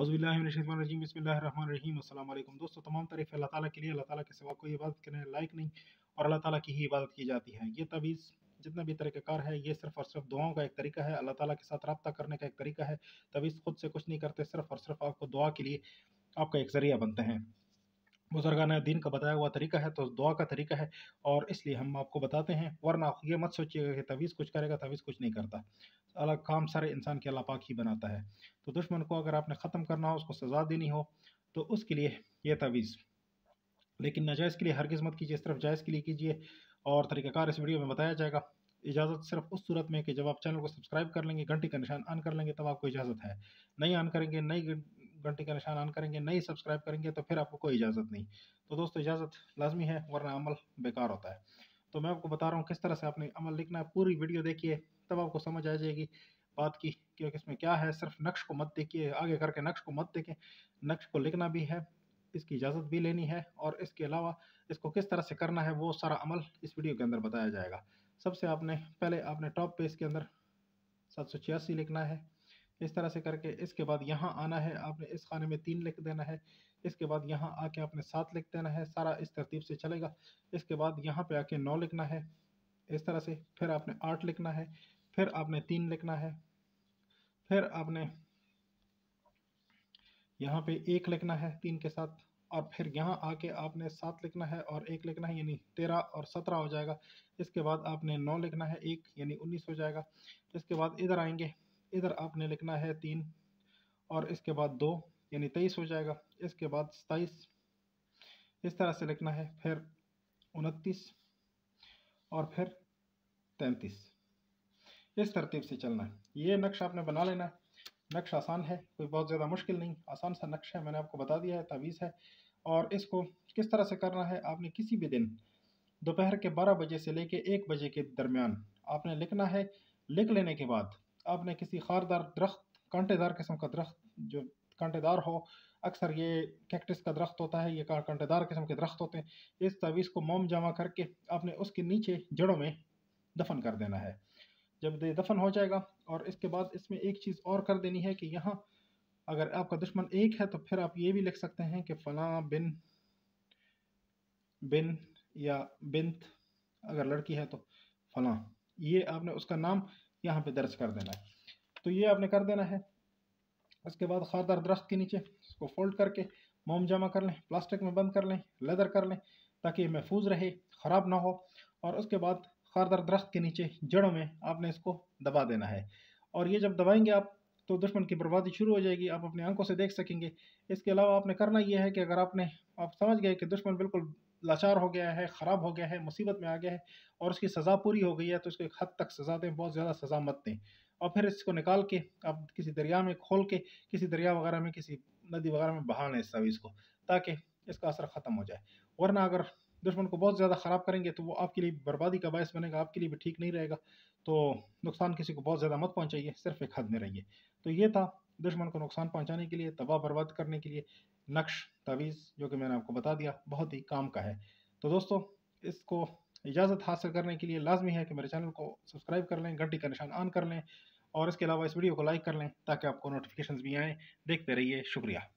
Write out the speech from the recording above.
अज़बिल्लाजीम दोस्तों तमाम तारीफ़ अल्लाह ताला के लिए अल्लाह ताला के सिवा कोई इबादत करने लायक नहीं और अल्लाह ताला की ही इबादत की जाती है ये तवीज़ जितना भी तरीक़ाकार है ये सिर्फ और सिर्फ दुआओं का एक तरीका है अल्लाह ताला के साथ रब्ता करने का एक तरीका है तवीज़ खुद से कुछ नहीं करते सिर्फ और सिर्फ आपको दुआ के लिए आपका एक ज़रिया बनते हैं बुजुर्गान दिन का बताया हुआ तरीका है तो दुआ का तरीका है और इसलिए हम आपको बताते हैं वरना ये मत सोचिएगा कि तवीज़ कुछ करेगा तवीज़ कुछ नहीं करता अलग काम सारे इंसान के अला पाक ही बनाता है तो दुश्मन को अगर आपने ख़त्म करना हो उसको सज़ा देनी हो तो उसके लिए यह तवीज़ लेकिन नाजायज़ के लिए हर किस्मत कीजिए सिर्फ जायज़ के लिए कीजिए और तरीक़ाकार इस वीडियो में बताया जाएगा इजाज़त सिर्फ उस सूरत में कि जब आप चैनल को सब्सक्राइब कर लेंगे घंटी का निशान ऑन कर लेंगे तब आपको इजाज़त है नहीं ऑन करेंगे नहीं घंटे का निशान ऑन करेंगे नहीं सब्सक्राइब करेंगे तो फिर आपको कोई इजाज़त नहीं तो दोस्तों इजाज़त लाजमी है वरना अमल बेकार होता है तो मैं आपको बता रहा हूँ किस तरह से आपने अमल लिखना है पूरी वीडियो देखिए तब आपको समझ आ जाएगी बात की क्योंकि इसमें क्या है सिर्फ नक्श को मत देखिए आगे करके नक्श को मत देखें नक्श को लिखना भी है इसकी इजाज़त भी लेनी है और इसके अलावा इसको किस तरह से करना है वो सारा अमल इस वीडियो के अंदर बताया जाएगा सबसे आपने पहले आपने टॉप पेज के अंदर सात सौ छियासी लिखना है इस तरह से करके इसके बाद यहाँ आना है आपने इस खाने में तीन लिख देना है इसके बाद यहाँ आके आपने सात लिख देना है सारा इस तरतीब से चलेगा इसके बाद यहाँ पे आके नौ लिखना है इस तरह से फिर आपने आठ लिखना है फिर आपने तीन लिखना है फिर आपने यहाँ पे एक लिखना है तीन के साथ और फिर यहाँ आके आपने सात लिखना है और एक लिखना है यानी तेरह और सत्रह हो जाएगा इसके बाद आपने नौ लिखना है एक यानी उन्नीस हो जाएगा इसके बाद इधर आएंगे इधर आपने लिखना है तीन और इसके बाद दो यानी तेईस हो जाएगा इसके बाद सताईस इस तरह से लिखना है फिर उनतीस और फिर तैंतीस इस तरतीब से चलना है ये नक्शा आपने बना लेना है नक्श आसान है कोई बहुत ज़्यादा मुश्किल नहीं आसान सा नक्श है मैंने आपको बता दिया है तवीस है और इसको किस तरह से करना है आपने किसी भी दिन दोपहर के बारह बजे से लेके एक बजे के दरमियान आपने लिखना है लिख लेने के बाद आपने किसी खारदार दरख्त कांटेदार किस्म का दरख्त जो कांटेदार हो अक्सर ये कैक्टस का दरख्त होता है ये कांटेदार किस्म के दरख्त होते हैं इस तावीज़ को मोम जमा करके आपने उसके नीचे जड़ों में दफन कर देना है जब ये दफन हो जाएगा और इसके बाद इसमें एक चीज़ और कर देनी है कि यहाँ अगर आपका दुश्मन एक है तो फिर आप ये भी लिख सकते हैं कि फ़ला बिन बिन या बिन अगर लड़की है तो फ़ला ये आपने उसका नाम यहाँ पे दर्ज कर देना है तो ये आपने कर देना है उसके बाद खारदार दरख्त के नीचे इसको फोल्ड करके मोम जमा कर लें प्लास्टिक में बंद कर लें लेदर कर लें ताकि ये महफूज रहे ख़राब ना हो और उसके बाद खारदार दरख्त के नीचे जड़ों में आपने इसको दबा देना है और ये जब दबाएंगे आप तो दुश्मन की बर्बादी शुरू हो जाएगी आप अपनी आंखों से देख सकेंगे इसके अलावा आपने करना यह है कि अगर आपने आप समझ गए कि दुश्मन बिल्कुल लाचार हो गया है ख़राब हो गया है मुसीबत में आ गया है और उसकी सज़ा पूरी हो गई है तो उसको एक हद तक सज़ा दें बहुत ज़्यादा सज़ा मत दें और फिर इसको निकाल के आप किसी दरिया में खोल के किसी दरिया वगैरह में किसी नदी वगैरह में बहा लें इस सभी को ताकि इसका असर ख़त्म हो जाए वरना अगर दुश्मन को बहुत ज़्यादा ख़राब करेंगे तो वो आपके लिए बर्बादी का बायस बनेगा आपके लिए भी ठीक नहीं रहेगा तो नुकसान किसी को बहुत ज़्यादा मत पहुँचाइए सिर्फ एक हद में रहिए तो ये था दुश्मन को नुकसान पहुँचाने के लिए तबाह बर्बाद करने के लिए नक्श तवीज़ जो कि मैंने आपको बता दिया बहुत ही काम का है तो दोस्तों इसको इजाज़त हासिल करने के लिए लाजमी है कि मेरे चैनल को सब्सक्राइब कर लें घंटी का निशान ऑन कर लें और इसके अलावा इस वीडियो को लाइक कर लें ताकि आपको नोटिफिकेशन भी आएँ देखते रहिए शुक्रिया